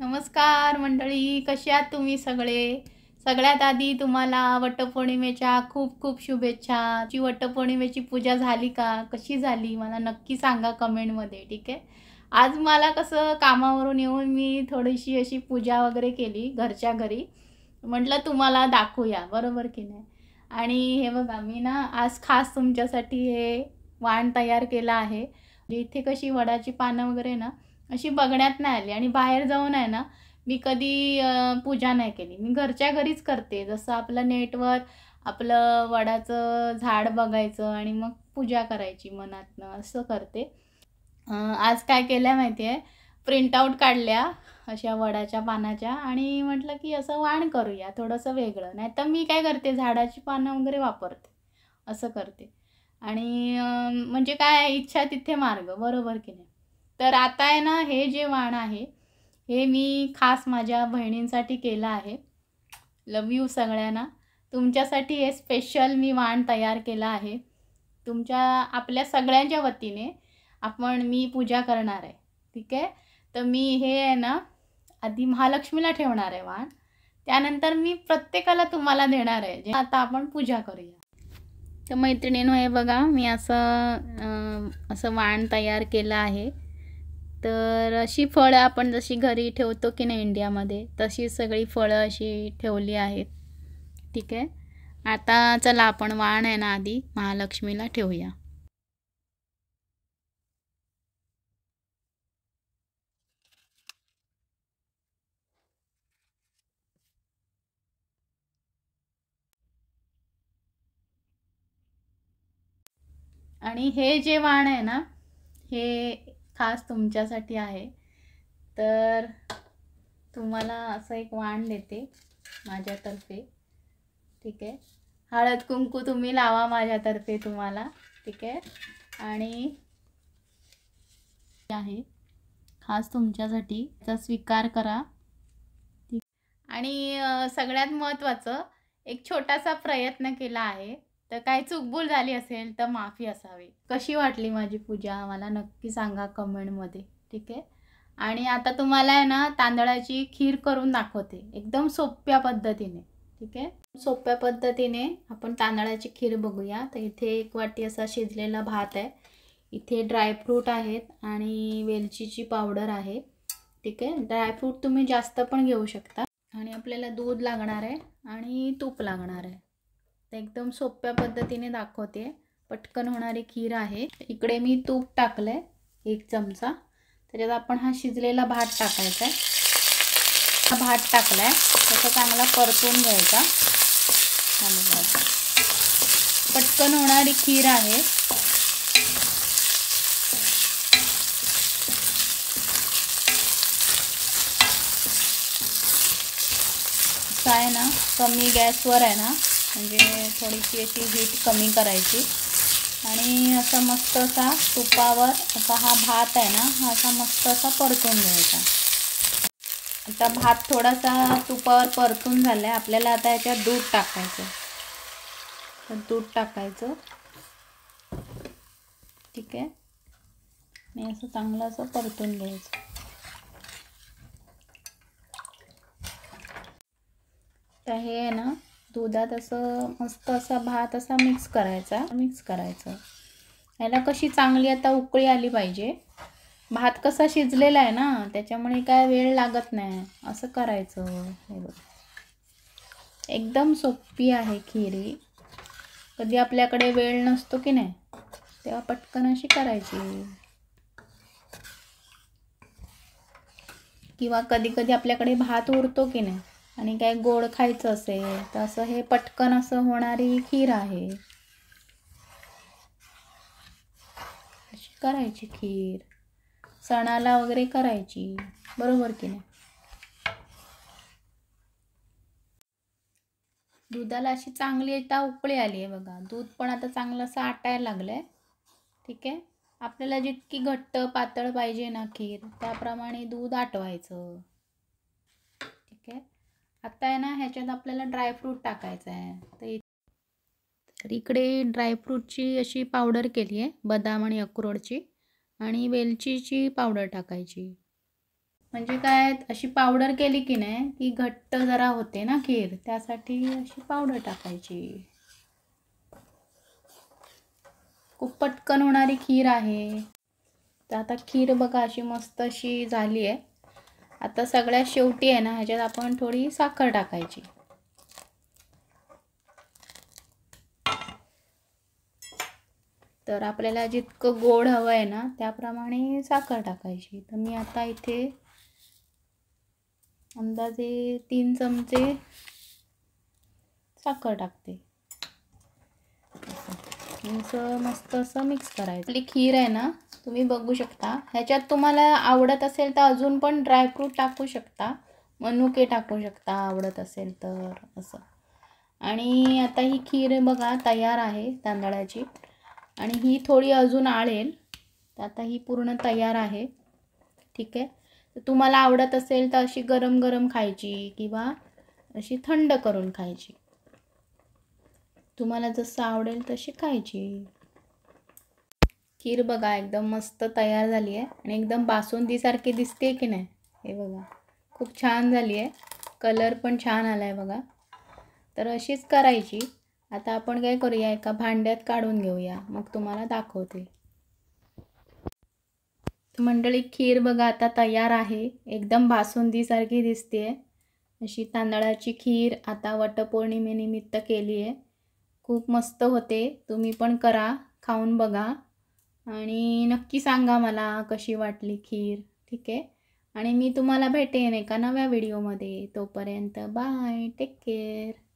नमस्कार मंडळी कशी आहात तुम्ही सगळे सगळ्यात आधी तुम्हाला वटपौर्णिमेच्या खूप खूप शुभेच्छा जी वटपौर्णिमेची पूजा झाली का कशी झाली मला नक्की सांगा कमेंटमध्ये ठीक आहे आज मला कसं कामावरून येऊन मी थोडीशी अशी पूजा वगैरे केली घरच्या घरी म्हटलं तुम्हाला दाखवूया बरोबर की नाही आणि हे बघा मी ना आज खास तुमच्यासाठी हे वाण तयार केलं आहे म्हणजे इथे कशी वडाची पानं वगैरे ना अशी बघण्यात नाही आली आणि बाहेर जाऊन आहे ना मी कधी पूजा नाही केली मी घरच्या घरीच करते जसं आपलं नेटवर आपलं वडाचं झाड बघायचं आणि मग पूजा करायची मनातनं असं करते आज काय केलं माहिती आहे प्रिंटआउट काढल्या अशा वडाच्या पानाच्या आणि म्हटलं की असं वाण करूया थोडंसं वेगळं नाही तर मी काय करते झाडाची पानं वगैरे वापरते असं करते आणि म्हणजे काय इच्छा तिथे मार्ग बरोबर की नाही तर आता आहे ना हे जे वाण आहे हे मी खास माझ्या बहिणींसाठी केलं आहे लव यू सगळ्यांना तुमच्यासाठी हे स्पेशल मी वाण तयार केलं आहे तुमच्या आपल्या सगळ्यांच्या वतीने आपण मी पूजा करणार आहे ठीक आहे तर मी हे आहे ना आधी महालक्ष्मीला ठेवणार आहे वाण त्यानंतर मी प्रत्येकाला तुम्हाला देणार आहे जे आता आपण पूजा करूया तर मैत्रिणीनं हे बघा मी असं असं वाण तयार केलं आहे तर अशी फळं आपण जशी घरी ठेवतो की नाही इंडियामध्ये तशी सगळी फळं अशी ठेवली आहेत ठीक आहे आता चला आपण वाण आहे ना आधी महालक्ष्मीला ठेवूया आणि हे जे वाण आहे ना हे खास तुमच्यासाठी आहे तर तुम्हाला असं एक वाण देते माझ्यातर्फे ठीक आहे हळद कुंकू तुम्ही लावा माझ्यातर्फे तुम्हाला ठीक आहे आणि आहे खास तुमच्यासाठी त्याचा स्वीकार करा आणि सगळ्यात महत्त्वाचं एक छोटासा प्रयत्न केला आहे तर काय चुकबुल झाली असेल तर माफी असावी कशी वाटली माझी पूजा मला नक्की सांगा कमेंटमध्ये ठीक आहे आणि आता तुम्हाला आहे ना तांदळाची खीर करून दाखवते एकदम सोप्या पद्धतीने ठीक आहे सोप्या पद्धतीने आपण तांदळाची खीर बघूया तर इथे एक वाटी असा शिजलेला भात आहे इथे ड्रायफ्रूट आहेत आणि वेलचीची पावडर आहे ठीक आहे ड्रायफ्रूट तुम्ही जास्त पण घेऊ शकता आणि आपल्याला दूध लागणार आहे आणि तूप लागणार आहे एकदम सोप्या पद्धतीने दाखवते पटकन होणारी खीर आहे इकडे मी तूप टाकलं एक चमचा त्याच्यात आपण हा शिजलेला भात टाकायचा आहे हा भात टाकला आहे त्याचा चांगला परतून घ्यायचा पटकन होणारी खीर आहे काय ना कमी गॅसवर आहे ना म्हणजे थोडीशी अशी हीट कमी करायची आणि असा मस्त असा तुपावर असा हा भात आहे ना हा असा मस्त असा परतून घ्यायचा आता भात थोडासा तुपावर परतून झाला आहे आपल्याला आता याच्यात दूध टाकायचं तर दूध टाकायचं ठीक आहे आणि असं चांगलं असं परतून घ्यायचं तर हे आहे ना दुधात असं मस्त असा भात असा मिक्स करायचा मिक्स करायचं याला कशी चांगली आता उकळी आली पाहिजे भात कसा शिजलेला आहे ना त्याच्यामुळे काय वेळ लागत नाही असं करायचं हे एकदम सोपी आहे खिरी कधी आपल्याकडे वेळ नसतो की नाही तेव्हा पटकन अशी करायची किंवा कधी कधी आपल्याकडे भात उरतो की नाही आणि काय गोड खायचं असेल तर असं हे पटकन असं होणारी खीर आहे अशी करायची खीर सणाला वगैरे करायची बरोबर की नाही दुधाला अशी चांगली आता उकळी आली आहे बघा दूध पण आता चांगलं असं आटायला लागलं आहे ठीक आहे आपल्याला जितकी घट्ट पातळ पाहिजे ना खीर त्याप्रमाणे दूध आटवायचं ठीक आहे आता आहे ना ह्याच्यात आपल्याला ड्रायफ्रूट टाकायचं आहे तर तर इकडे ड्रायफ्रूटची अशी पावडर केली आहे बदाम आणि अक्रोडची आणि वेलचीची पावडर टाकायची म्हणजे काय अशी पावडर केली की नाही की घट्ट जरा होते ना खीर त्यासाठी अशी पावडर टाकायची खूप पटकन होणारी खीर आहे तर आता खीर बघा अशी मस्त अशी झाली आहे आता सगळ्यात शेवटी आहे ना ह्याच्यात आपण थोडी साखर टाकायची तर आपल्याला जितकं गोड हवं आहे ना त्याप्रमाणे साखर टाकायची तर मी आता इथे अंदाजे तीन चमचे साखर टाकते मस्त असं मिक्स करायचं आपली खीर आहे ना तुम्ही बघू शकता ह्याच्यात तुम्हाला आवडत असेल तर अजून पण ड्रायफ्रूट टाकू शकता मनुके टाकू शकता आवडत असेल तर असं आणि आता ही खीर बघा तयार आहे तांदळाची आणि ही थोडी अजून आळेल तर आता ही पूर्ण तयार आहे ठीक आहे तर तुम्हाला आवडत असेल तर अशी गरम गरम खायची किंवा अशी थंड करून खायची तुम्हाला जसं आवडेल तशी खायची खीर बघा एकदम मस्त तयार झाली आहे आणि एकदम बासुंदीसारखी दिसते की नाही हे बघा खूप छान झाली आहे कलर पण छान आला आहे बघा तर अशीच करायची आता आपण काय करूया एका भांड्यात काढून घेऊया मग तुम्हाला दाखवते मंडळी खीर बघा आता तयार आहे एकदम बासुंदीसारखी दिसते अशी तांदळाची खीर आता वटपौर्णिमेनिमित्त केली आहे खूप मस्त होते तुम्ही पण करा खाऊन बघा आणि नक्की सांगा मला कशी वाटली खीर ठीक आहे आणि मी तुम्हाला भेटेन एका नव्या व्हिडिओमध्ये तोपर्यंत बाय टेक केअर